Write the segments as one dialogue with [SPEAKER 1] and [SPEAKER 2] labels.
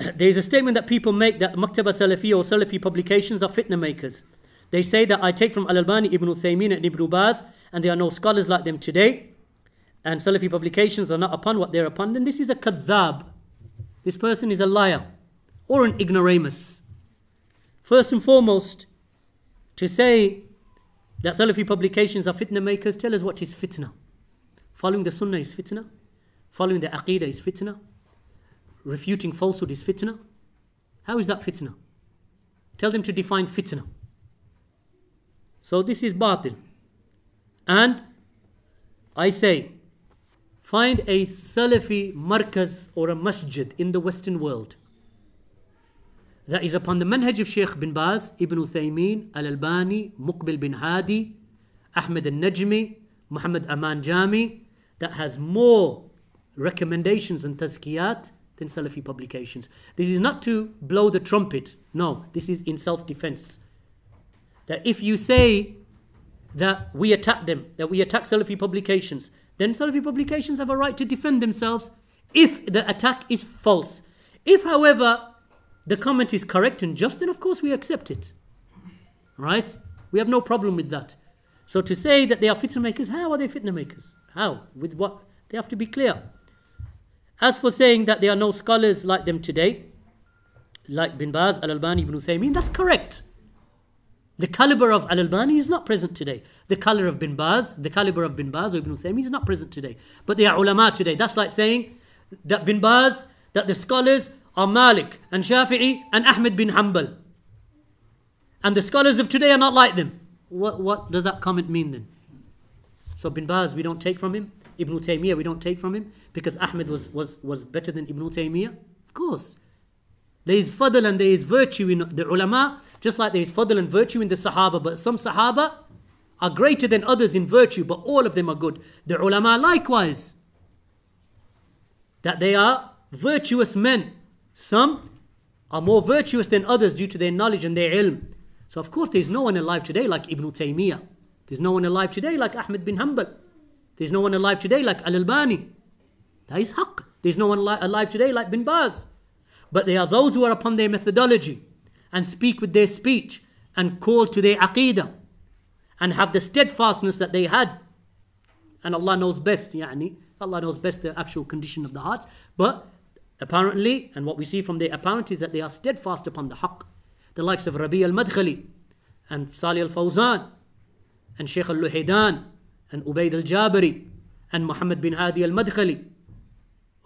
[SPEAKER 1] there is a statement that people make that Maktaba Salafi or Salafi publications are fitna makers. They say that I take from Al Albani, Ibn Uthaymeen, and Ibn Baz, and there are no scholars like them today, and Salafi publications are not upon what they're upon, then this is a kadhab. This person is a liar or an ignoramus. First and foremost, to say that Salafi publications are fitna makers, tell us what is fitna. Following the sunnah is fitna. Following the aqidah is fitna refuting falsehood is fitna? How is that fitna? Tell them to define fitna. So this is batil. And I say, find a Salafi markaz or a masjid in the Western world that is upon the manhaj of Sheikh bin Baz, Ibn Uthaymeen, Al Albani, Muqbil bin Hadi, Ahmed al Najmi, Muhammad Aman Jami, that has more recommendations and tazkiyat than Salafi publications. This is not to blow the trumpet. No, this is in self defense. That if you say that we attack them, that we attack Salafi publications, then Salafi publications have a right to defend themselves if the attack is false. If, however, the comment is correct and just, then of course we accept it. Right? We have no problem with that. So to say that they are fitna makers, how are they fitna makers? How? With what? They have to be clear. As for saying that there are no scholars like them today, like Bin Baz, Al Albani, Ibn Uthaymeen, that's correct. The caliber of Al Albani is not present today. The caliber of Bin Baz, the caliber of Bin Baz or Ibn Uthaymeen is not present today. But they are ulama today. That's like saying that Bin Baz, that the scholars are Malik and Shafi'i and Ahmed bin Hanbal. And the scholars of today are not like them. What, what does that comment mean then? So Bin Baz, we don't take from him. Ibn Taymiyyah, we don't take from him because Ahmed was, was, was better than Ibn Taymiyyah? Of course. There is fadl and there is virtue in the ulama, just like there is fadl and virtue in the Sahaba, but some Sahaba are greater than others in virtue, but all of them are good. The ulama likewise. That they are virtuous men. Some are more virtuous than others due to their knowledge and their ilm. So, of course, there's no one alive today like Ibn Taymiyyah. There's no one alive today like Ahmed bin Hanbal. There's no one alive today like Al Albani. That is haqq. There's no one alive today like Bin Baz. But they are those who are upon their methodology and speak with their speech and call to their Aqeedah, and have the steadfastness that they had. And Allah knows best, yani. Allah knows best the actual condition of the hearts. But apparently, and what we see from their apparent is that they are steadfast upon the haqq. The likes of Rabi al Madkhali and Salih al Fawzan and Sheikh al Luhaydan and Ubaid al Jabari and Muhammad bin Hadi al Madkhali,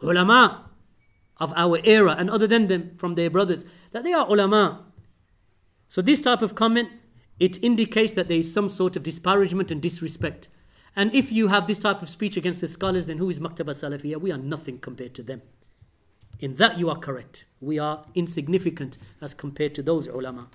[SPEAKER 1] ulama of our era and other than them from their brothers, that they are ulama. So this type of comment, it indicates that there is some sort of disparagement and disrespect. And if you have this type of speech against the scholars, then who is Maktaba Salafiyah? We are nothing compared to them. In that you are correct. We are insignificant as compared to those ulama.